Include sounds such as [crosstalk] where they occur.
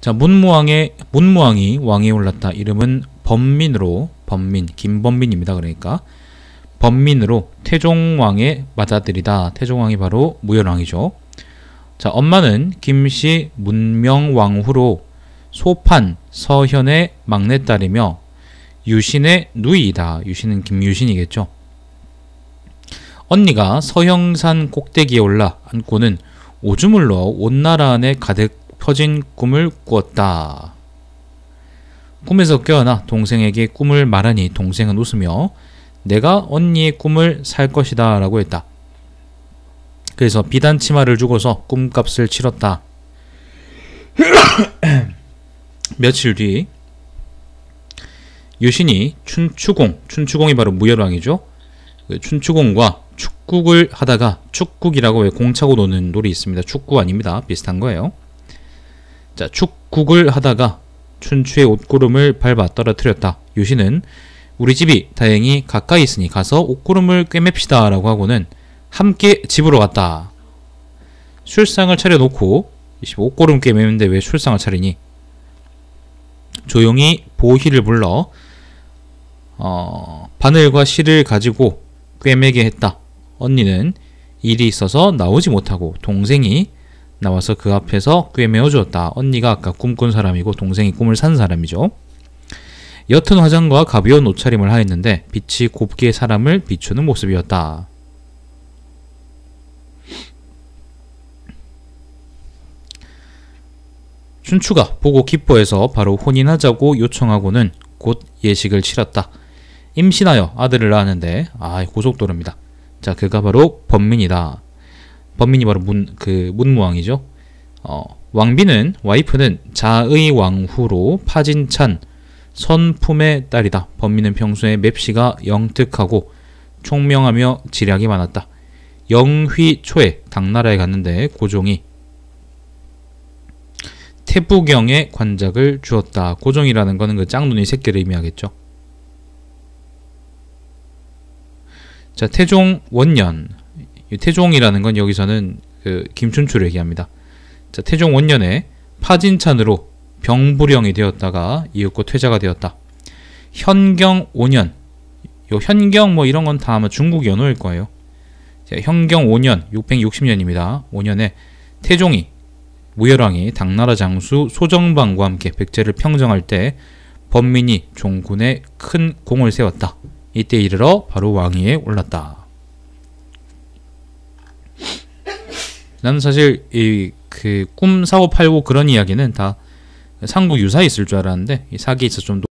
자, 문무왕의 문무왕이 왕에 올랐다. 이름은 범민으로 범민 김범민입니다. 그러니까 범민으로 태종왕의 맏아들이다. 태종왕이 바로 무열왕이죠. 자, 엄마는 김씨 문명왕후로 소판 서현의 막내딸이며 유신의 누이이다. 유신은 김유신이겠죠. 언니가 서형산 꼭대기에 올라 안고는 오주물러 온 나라 안에 가득 펴진 꿈을 꾸었다. 꿈에서 깨어나 동생에게 꿈을 말하니 동생은 웃으며 내가 언니의 꿈을 살 것이다 라고 했다. 그래서 비단 치마를 주고서 꿈값을 치렀다. [coughs] 며칠 뒤 유신이 춘추공, 춘추공이 바로 무열왕이죠. 그 춘추공과 축국을 하다가 축국이라고 왜 공차고 노는 놀이 있습니다. 축구 아닙니다. 비슷한 거예요. 자, 축국을 하다가 춘추의 옷구름을 밟아 떨어뜨렸다. 유신은 우리 집이 다행히 가까이 있으니 가서 옷구름을 꿰맵시다 라고 하고는 함께 집으로 갔다. 술상을 차려놓고 옷구름 꿰매는데 왜 술상을 차리니? 조용히 보희를 불러 어, 바늘과 실을 가지고 꿰매게 했다. 언니는 일이 있어서 나오지 못하고 동생이 나와서 그 앞에서 꿰매어 주었다. 언니가 아까 꿈꾼 사람이고 동생이 꿈을 산 사람이죠. 옅은 화장과 가벼운 옷차림을 하였는데 빛이 곱게 사람을 비추는 모습이었다. 춘추가 보고 기뻐해서 바로 혼인하자고 요청하고는 곧 예식을 치렀다. 임신하여 아들을 낳았는데 아 고속도로입니다. 자 그가 바로 범민이다. 범인이 바로 문, 그 문무왕이죠. 어, 왕비는 와이프는 자의 왕후로 파진찬 선품의 딸이다. 범인은 평소에 맵시가 영특하고 총명하며 지략이 많았다. 영휘 초에 당나라에 갔는데 고종이 태부경의 관작을 주었다. 고종이라는 거는 그 짱눈이 새끼를 의미하겠죠. 자, 태종 원년 태종이라는 건 여기서는 그 김춘추를 얘기합니다. 자, 태종 원년에 파진찬으로 병부령이 되었다가 이윽고 퇴자가 되었다. 현경 5년, 요 현경 뭐 이런 건 다 아마 중국 연호일 거예요. 자, 현경 5년, 660년입니다. 5년에 태종이 무열왕이 당나라 장수 소정방과 함께 백제를 평정할 때 범민이 종군에 큰 공을 세웠다. 이때 이르러 바로 왕위에 올랐다. 나는 사실 이 그 꿈 사고 팔고 그런 이야기는 다 상구 유사 있을 줄 알았는데 이 사기에 서좀